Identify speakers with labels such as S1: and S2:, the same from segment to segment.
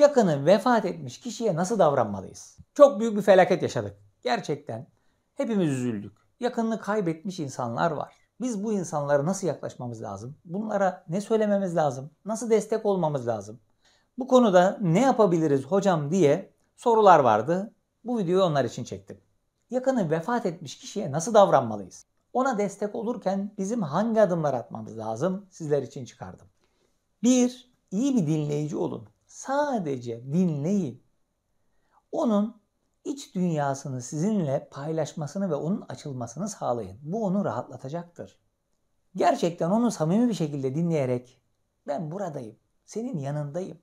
S1: yakını vefat etmiş kişiye nasıl davranmalıyız? Çok büyük bir felaket yaşadık. Gerçekten hepimiz üzüldük. Yakınını kaybetmiş insanlar var. Biz bu insanlara nasıl yaklaşmamız lazım? Bunlara ne söylememiz lazım? Nasıl destek olmamız lazım? Bu konuda ne yapabiliriz hocam diye sorular vardı. Bu videoyu onlar için çektim. Yakını vefat etmiş kişiye nasıl davranmalıyız? Ona destek olurken bizim hangi adımlar atmamız lazım? Sizler için çıkardım. 1. İyi bir dinleyici olun. Sadece dinleyin. Onun iç dünyasını sizinle paylaşmasını ve onun açılmasını sağlayın. Bu onu rahatlatacaktır. Gerçekten onu samimi bir şekilde dinleyerek ben buradayım, senin yanındayım,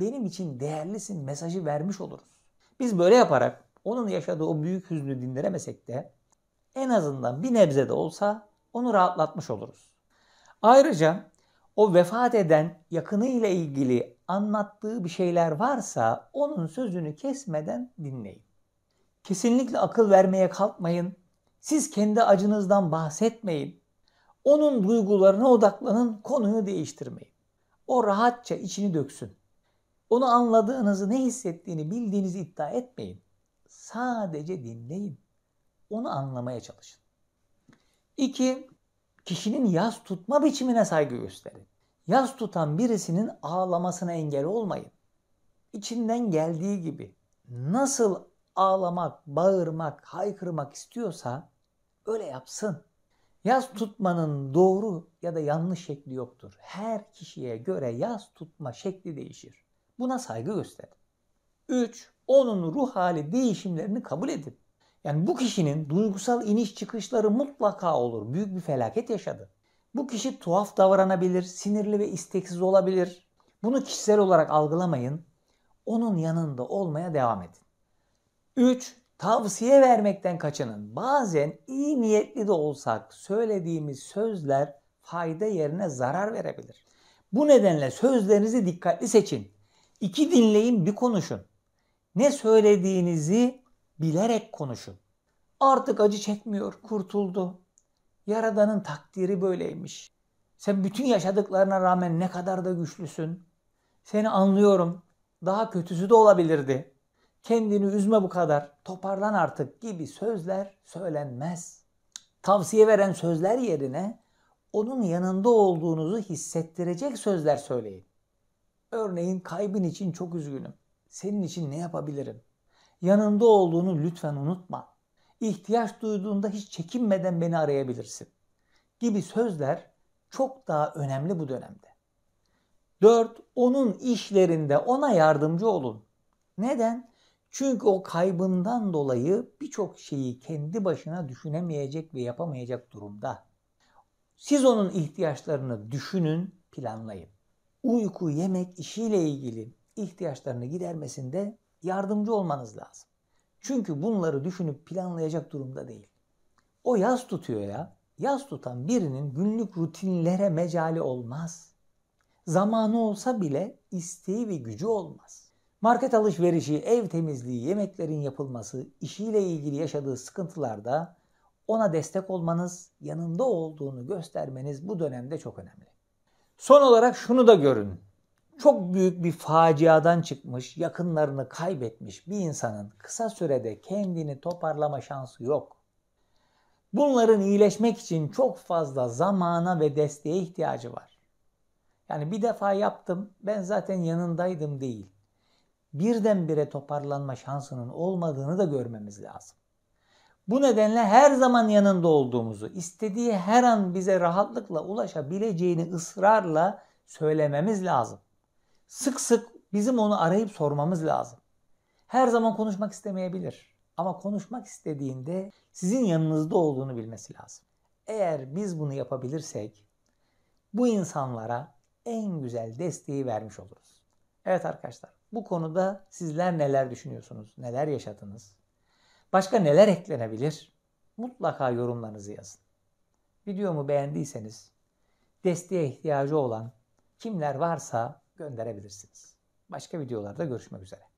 S1: benim için değerlisin mesajı vermiş oluruz. Biz böyle yaparak onun yaşadığı o büyük hüznü dindiremesek de en azından bir nebze de olsa onu rahatlatmış oluruz. Ayrıca o vefat eden yakını ile ilgili anlattığı bir şeyler varsa onun sözünü kesmeden dinleyin. Kesinlikle akıl vermeye kalkmayın. Siz kendi acınızdan bahsetmeyin. Onun duygularına odaklanın, konuyu değiştirmeyin. O rahatça içini döksün. Onu anladığınızı, ne hissettiğini bildiğinizi iddia etmeyin. Sadece dinleyin. Onu anlamaya çalışın. İki, kişinin yaz tutma biçimine saygı gösterin. Yaz tutan birisinin ağlamasına engel olmayın. İçinden geldiği gibi nasıl ağlamak, bağırmak, haykırmak istiyorsa öyle yapsın. Yaz tutmanın doğru ya da yanlış şekli yoktur. Her kişiye göre yaz tutma şekli değişir. Buna saygı gösterin. 3. Onun ruh hali değişimlerini kabul edin. Yani bu kişinin duygusal iniş çıkışları mutlaka olur. Büyük bir felaket yaşadı. Bu kişi tuhaf davranabilir, sinirli ve isteksiz olabilir. Bunu kişisel olarak algılamayın. Onun yanında olmaya devam edin. 3. Tavsiye vermekten kaçının. Bazen iyi niyetli de olsak söylediğimiz sözler fayda yerine zarar verebilir. Bu nedenle sözlerinizi dikkatli seçin. İki dinleyin bir konuşun. Ne söylediğinizi bilerek konuşun. Artık acı çekmiyor, kurtuldu. Yaradan'ın takdiri böyleymiş. Sen bütün yaşadıklarına rağmen ne kadar da güçlüsün. Seni anlıyorum. Daha kötüsü de olabilirdi. Kendini üzme bu kadar. Toparlan artık gibi sözler söylenmez. Tavsiye veren sözler yerine onun yanında olduğunuzu hissettirecek sözler söyleyin. Örneğin kaybın için çok üzgünüm. Senin için ne yapabilirim? Yanında olduğunu lütfen unutma ihtiyaç duyduğunda hiç çekinmeden beni arayabilirsin gibi sözler çok daha önemli bu dönemde. 4. Onun işlerinde ona yardımcı olun. Neden? Çünkü o kaybından dolayı birçok şeyi kendi başına düşünemeyecek ve yapamayacak durumda. Siz onun ihtiyaçlarını düşünün, planlayın. Uyku, yemek, işiyle ilgili ihtiyaçlarını gidermesinde yardımcı olmanız lazım. Çünkü bunları düşünüp planlayacak durumda değil. O yaz tutuyor ya. Yaz tutan birinin günlük rutinlere mecali olmaz. Zamanı olsa bile isteği ve gücü olmaz. Market alışverişi, ev temizliği, yemeklerin yapılması, işiyle ilgili yaşadığı sıkıntılarda ona destek olmanız, yanında olduğunu göstermeniz bu dönemde çok önemli. Son olarak şunu da görün çok büyük bir faciadan çıkmış, yakınlarını kaybetmiş bir insanın kısa sürede kendini toparlama şansı yok. Bunların iyileşmek için çok fazla zamana ve desteğe ihtiyacı var. Yani bir defa yaptım, ben zaten yanındaydım değil. Birdenbire toparlanma şansının olmadığını da görmemiz lazım. Bu nedenle her zaman yanında olduğumuzu, istediği her an bize rahatlıkla ulaşabileceğini ısrarla söylememiz lazım. Sık sık bizim onu arayıp sormamız lazım. Her zaman konuşmak istemeyebilir ama konuşmak istediğinde sizin yanınızda olduğunu bilmesi lazım. Eğer biz bunu yapabilirsek bu insanlara en güzel desteği vermiş oluruz. Evet arkadaşlar bu konuda sizler neler düşünüyorsunuz? Neler yaşadınız? Başka neler eklenebilir? Mutlaka yorumlarınızı yazın. Videomu beğendiyseniz desteğe ihtiyacı olan kimler varsa gönderebilirsiniz. Başka videolarda görüşmek üzere.